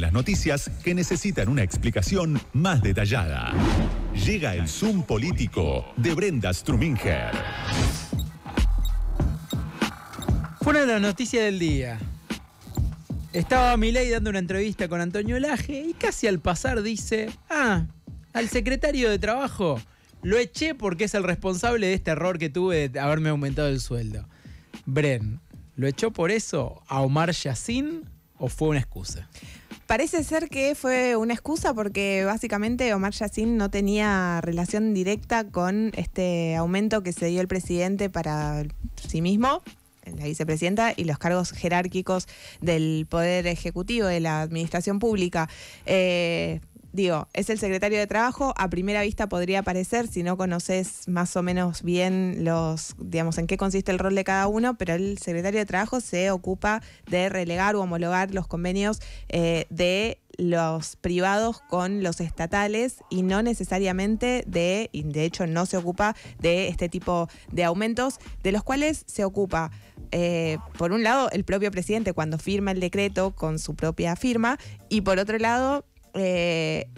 las noticias que necesitan una explicación más detallada. Llega el Zoom político de Brenda Struminger. Fue una de las noticias del día. Estaba Milei dando una entrevista con Antonio Laje y casi al pasar dice, ah, al secretario de Trabajo lo eché porque es el responsable de este error que tuve de haberme aumentado el sueldo. Bren, ¿lo echó por eso a Omar Yassin o fue una excusa? Parece ser que fue una excusa porque básicamente Omar Yassin no tenía relación directa con este aumento que se dio el presidente para sí mismo, la vicepresidenta, y los cargos jerárquicos del Poder Ejecutivo de la Administración Pública. Eh, digo, es el secretario de trabajo, a primera vista podría parecer, si no conoces más o menos bien los, digamos, en qué consiste el rol de cada uno, pero el secretario de trabajo se ocupa de relegar o homologar los convenios eh, de los privados con los estatales y no necesariamente de, y de hecho no se ocupa de este tipo de aumentos, de los cuales se ocupa, eh, por un lado, el propio presidente cuando firma el decreto con su propia firma y por otro lado, eh,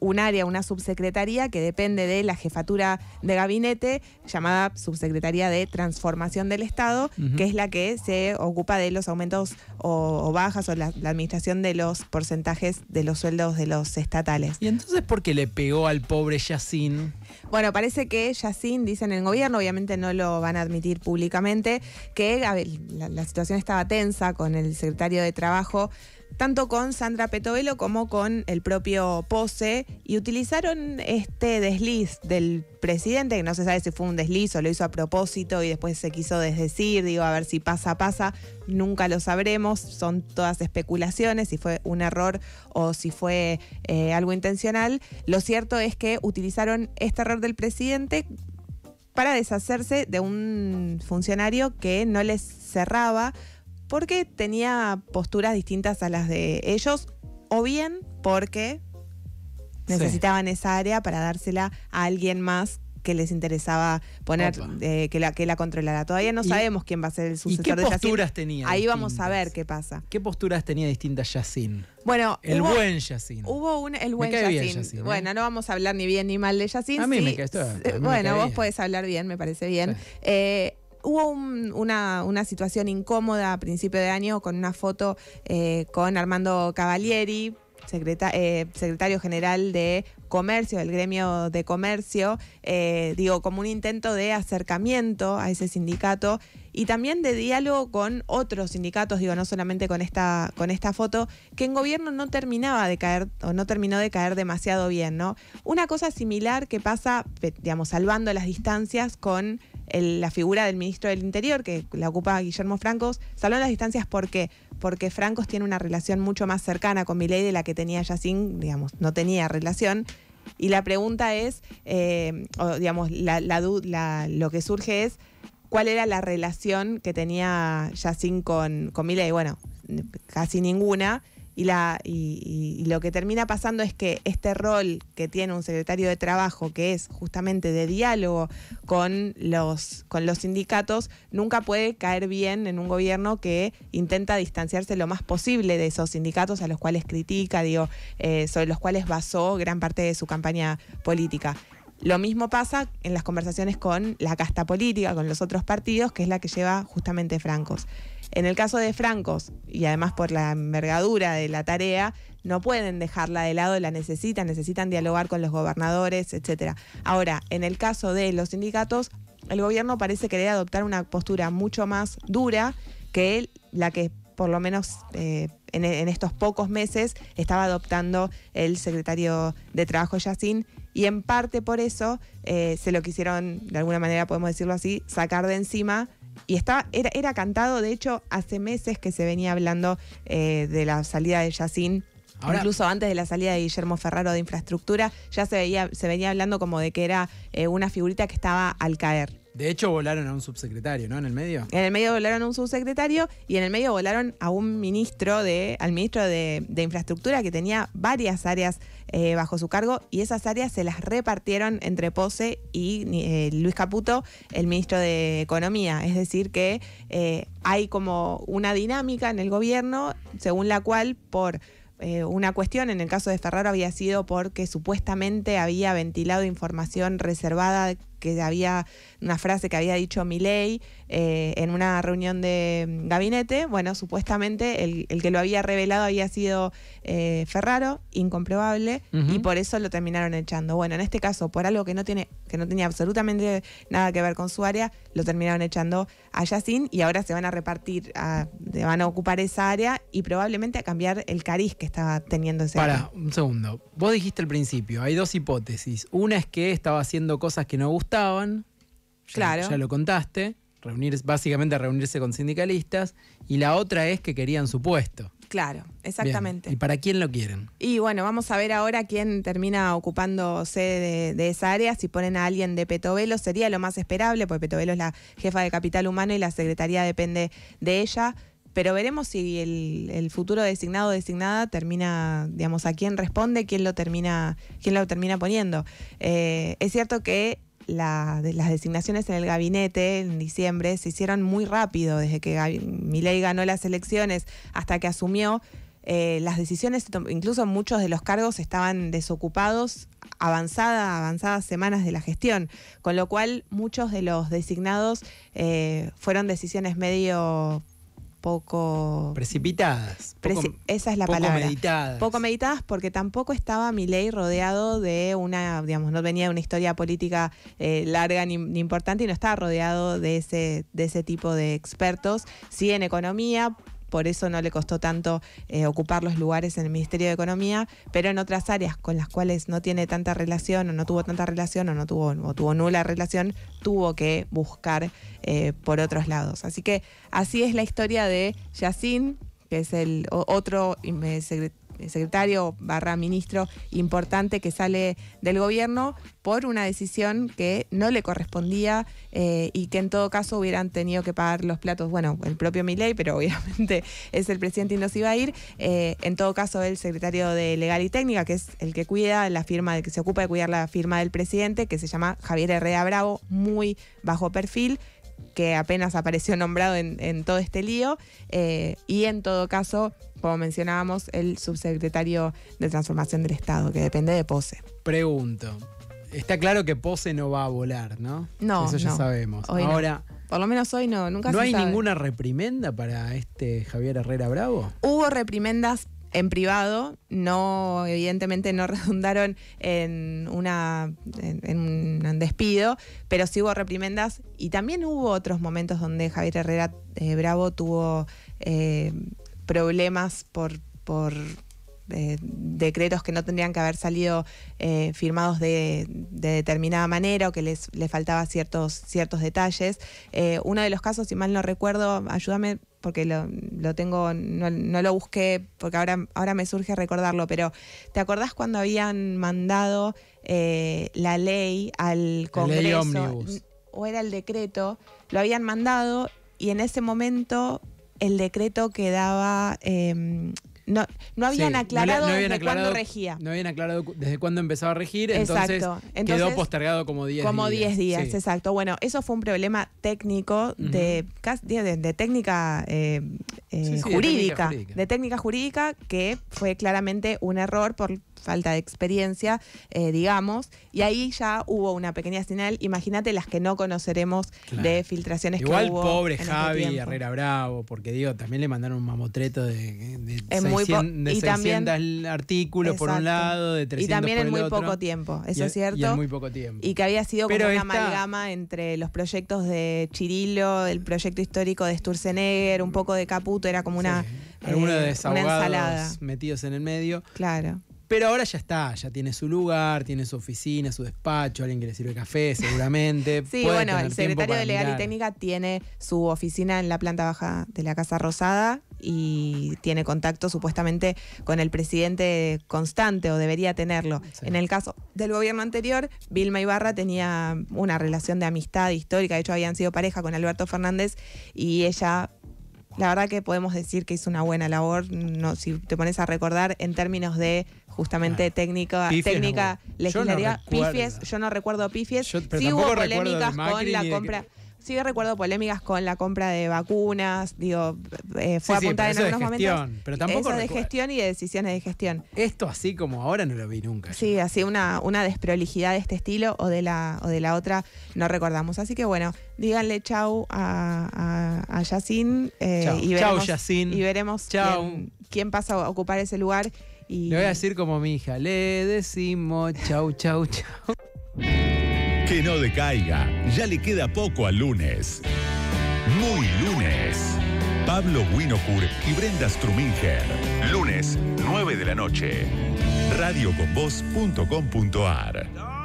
un, área, una subsecretaría que depende de la jefatura de gabinete llamada Subsecretaría de Transformación del Estado, que es la que se ocupa de los aumentos o, bajas o la, administración de los porcentajes de los sueldos de los estatales. ¿Y entonces por qué le pegó al pobre Yacine? Bueno, parece que Yacine, dicen en el gobierno, obviamente no lo van a admitir públicamente, que la situación estaba tensa con el secretario de Trabajo tanto con Sandra Petovelo como con el propio Pose, y utilizaron este desliz del presidente, que no se sabe si fue un desliz o lo hizo a propósito y después se quiso desdecir, digo, a ver si pasa, pasa, nunca lo sabremos, son todas especulaciones, si fue un error o si fue eh, algo intencional. Lo cierto es que utilizaron este error del presidente para deshacerse de un funcionario que no les cerraba porque tenía posturas distintas a las de ellos, o bien porque necesitaban esa área para dársela a alguien más que les interesaba poner, eh, que, la, que la controlara. Todavía no sabemos quién va a ser el sucesor de posturas tenía? Ahí vamos a ver qué pasa. ¿Qué posturas tenía distintas Yacine? Bueno, el buen Yacine. Hubo un, el buen Yacine. ¿eh? Bueno, no vamos a hablar ni bien ni mal de Yacine. A mí me cae Bueno, vos podés hablar bien, me parece bien. Eh, hubo una, situación incómoda a principio de año con una foto eh, con Armando Cavalieri, eh, secretario general de Comercio, del gremio de comercio, eh, digo, como un intento de acercamiento a ese sindicato y también de diálogo con otros sindicatos, digo, no solamente con esta, con esta foto, que en gobierno no terminaba de caer o no terminó de caer demasiado bien, ¿no? Una cosa similar que pasa, digamos, salvando las distancias con la figura del ministro del Interior, que la ocupa Guillermo Francos, en las distancias ¿por Porque Francos tiene una relación mucho más cercana con Milei de la que tenía Yacine, digamos, no tenía relación. Y la pregunta es, eh, o, digamos, la, lo que surge es, ¿cuál era la relación que tenía ...Yacine con, con Milei? Bueno, casi ninguna. Y, lo que termina pasando es que este rol que tiene un secretario de trabajo, que es justamente de diálogo con los, con los sindicatos, nunca puede caer bien en un gobierno que intenta distanciarse lo más posible de esos sindicatos a los cuales critica, digo, eh, sobre los cuales basó gran parte de su campaña política. Lo mismo pasa en las conversaciones con la casta política, con los otros partidos, que es la que lleva justamente Francos. En el caso de Francos, y además por la envergadura de la tarea, no pueden dejarla de lado, la necesitan, necesitan dialogar con los gobernadores, etcétera. Ahora, en el caso de los sindicatos, el gobierno parece querer adoptar una postura mucho más dura que la que por lo menos eh, en, estos pocos meses estaba adoptando el secretario de Trabajo Yacín y en parte por eso eh, se lo quisieron, de alguna manera podemos decirlo así, sacar de encima y era, era cantado, de hecho, hace meses que se venía hablando eh, de la salida de Yacine. Incluso antes de la salida de Guillermo Ferraro de infraestructura, ya se, veía, se venía hablando como de que era eh, una figurita que estaba al caer. De hecho, volaron a un subsecretario, ¿no? En el medio. En el medio volaron a un subsecretario y en el medio volaron a un ministro de, al ministro de, Infraestructura que tenía varias áreas eh, bajo su cargo y esas áreas se las repartieron entre Pose y eh, Luis Caputo, el ministro de Economía. Es decir, que eh, hay como una dinámica en el gobierno según la cual por una cuestión, en el caso de Ferraro había sido porque supuestamente había ventilado información reservada que había una frase que había dicho Milei eh, en una reunión de mm, gabinete. Bueno, supuestamente el, que lo había revelado había sido eh, Ferraro, incomprobable, y por eso lo terminaron echando. Bueno, en este caso, por algo que no tiene, que no tenía absolutamente nada que ver con su área, lo terminaron echando a Yacine y ahora se van a repartir, van a ocupar esa área y probablemente a cambiar el cariz que estaba teniendo ese Para, un segundo. Vos dijiste al principio, hay dos hipótesis. Una es que estaba haciendo cosas que no gustan estaban, Ya, Ya lo contaste. Reunir, básicamente reunirse con sindicalistas. Y la otra es que querían su puesto. Claro, exactamente. ¿Y para quién lo quieren? Y bueno, vamos a ver ahora quién termina ocupándose de, esa área. Si ponen a alguien de Petovelo, sería lo más esperable, porque Petovelo es la jefa de capital humano y la secretaría depende de ella. Pero veremos si el, futuro designado o designada termina, digamos, a quién responde, quién lo termina, quién lo termina poniendo. Eh, es cierto que de las designaciones en el gabinete en diciembre se hicieron muy rápido, desde que Milei ganó las elecciones hasta que asumió. Eh, las decisiones, incluso muchos de los cargos estaban desocupados avanzada, avanzadas semanas de la gestión, con lo cual muchos de los designados eh, fueron decisiones medio poco... Precipitadas. esa es la poco palabra. Meditadas. Poco meditadas porque tampoco estaba mi ley rodeado de una, digamos, no venía de una historia política eh, larga ni, ni, importante y no estaba rodeado de ese, de ese tipo de expertos, sí en economía, por eso no le costó tanto eh, ocupar los lugares en el Ministerio de Economía, pero en otras áreas con las cuales no tiene tanta relación o no tuvo tanta relación o no tuvo, o tuvo nula relación, tuvo que buscar eh, por otros lados. Así que así es la historia de Yacine, que es el otro secretario eh, secretario barra ministro importante que sale del gobierno por una decisión que no le correspondía eh, y que en todo caso hubieran tenido que pagar los platos, bueno, el propio Milei, pero obviamente es el presidente y no se iba a ir. Eh, en todo caso, el secretario de Legal y Técnica, que es el que cuida la firma, que se ocupa de cuidar la firma del presidente, que se llama Javier Herrera Bravo, muy bajo perfil que apenas apareció nombrado en, todo este lío y en todo caso como mencionábamos, el subsecretario de Transformación del Estado, que depende de Pose. Pregunto. Está claro que Pose no va a volar, ¿no? No. Eso ya sabemos. Ahora. Por lo menos hoy no, nunca ¿No hay ninguna reprimenda para este Javier Herrera Bravo? Hubo reprimendas en privado, no, evidentemente no redundaron en, una, en, un despido, pero sí hubo reprimendas y también hubo otros momentos donde Javier Herrera eh, Bravo tuvo eh, problemas por, por eh, decretos que no tendrían que haber salido eh, firmados de, determinada manera o que les, le faltaba ciertos, ciertos detalles. Eh, uno de los casos, si mal no recuerdo, ayúdame porque lo, lo tengo, no, lo busqué, porque ahora, ahora me surge recordarlo, pero ¿te acordás cuando habían mandado la ley al Congreso? o era el decreto, lo habían mandado y en ese momento el decreto quedaba em, no, no, habían aclarado desde cuándo regía. No habían aclarado desde cuándo empezaba a regir, exacto. entonces, quedó postergado como 10 días. Como 10 días, exacto. Bueno, eso fue un problema técnico de, técnica em, de eh, técnica jurídica, de técnica jurídica que fue claramente un error por falta de experiencia, eh, digamos, y ahí ya hubo una pequeña señal. Imagínate las que no conoceremos de filtraciones Igual que hubo. Igual pobre este Javi Herrera Bravo, porque digo, también le mandaron un mamotreto de, de, 600, artículos por un lado, de 300 Y también en muy poco tiempo, eso es cierto. Y muy poco tiempo. Y que había sido como una amalgama entre los proyectos de Chirilo, el proyecto histórico de Sturzenegger, un poco de Caputo, era como una. Eh, una ensalada. metidos en el medio. Claro. Pero ahora ya está, ya tiene su lugar, tiene su oficina, su despacho, alguien que le sirve café, seguramente. sí, bueno, el secretario de Legal y Técnica tiene su oficina en la planta baja de la Casa Rosada y tiene contacto supuestamente con el presidente constante o debería tenerlo. En el caso del gobierno anterior, Vilma Ibarra tenía una relación de amistad histórica, de hecho habían sido pareja con Alberto Fernández y ella la verdad que podemos decir que hizo una buena labor, no, si te pones a recordar en términos de justamente técnica, técnica legislativa, yo no pifies, yo no recuerdo pifies, sí hubo polémicas con la compra. Sí recuerdo polémicas con la compra de vacunas, digo, eh, fue apuntada en algunos momentos. Pero tampoco de gestión y de decisiones de gestión. Esto así como ahora no lo vi nunca. Sí, así una, una desprolijidad de este estilo o de la, o de la otra no recordamos. Así que bueno, díganle chau a, a, Yacine, eh, chau. y veremos, Yacine. Y veremos Quién, pasa a ocupar ese lugar. Y... Le voy a decir como mi hija, le decimos chau, chau, chau. Que no decaiga, ya le queda poco al lunes. Muy lunes. Pablo Winocur y Brenda Struminger. Lunes, 9 de la noche. Radioconvoz.com.ar.